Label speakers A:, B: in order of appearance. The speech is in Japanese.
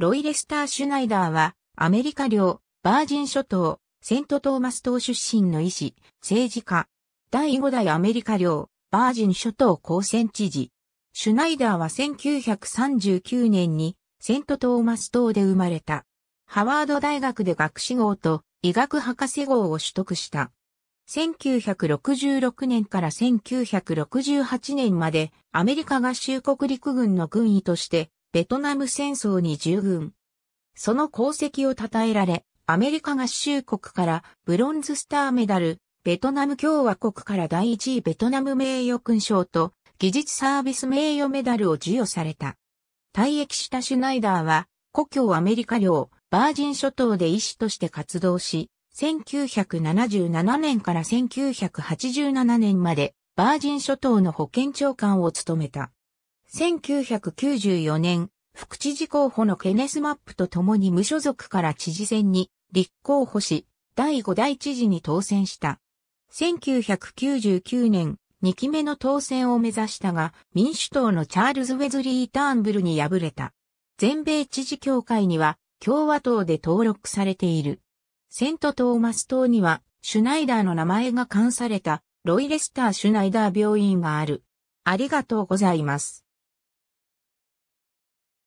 A: ロイ・レスター・シュナイダーは、アメリカ領、バージン諸
B: 島、セント・トーマス島出身の医師、政治家。第5代アメリカ領、バージン諸島高専知事。シュナイダーは1939年に、セント・トーマス島で生まれた。ハワード大学で学士号と医学博士号を取得した。1966年から1968年までアメリカ合衆国陸軍の軍医としてベトナム戦争に従軍。その功績を称えられ、アメリカ合衆国からブロンズスターメダル、ベトナム共和国から第一位ベトナム名誉勲章と技術サービス名誉メダルを授与された。退役したシュナイダーは、故郷アメリカ領、バージン諸島で医師として活動し、1977年から1987年まで、バージン諸島の保健長官を務めた。1994年、副知事候補のケネスマップと共に無所属から知事選に立候補し、第5代知事に当選した。1999年、2期目の当選を目指したが、民主党のチャールズ・ウェズリー・ターンブルに敗れた。全米知事協会には共和党で登録されている。セント・トーマス党には、シュナイダーの名前が冠された、ロイレスター・シュナイ
A: ダー病院がある。ありがとうございます。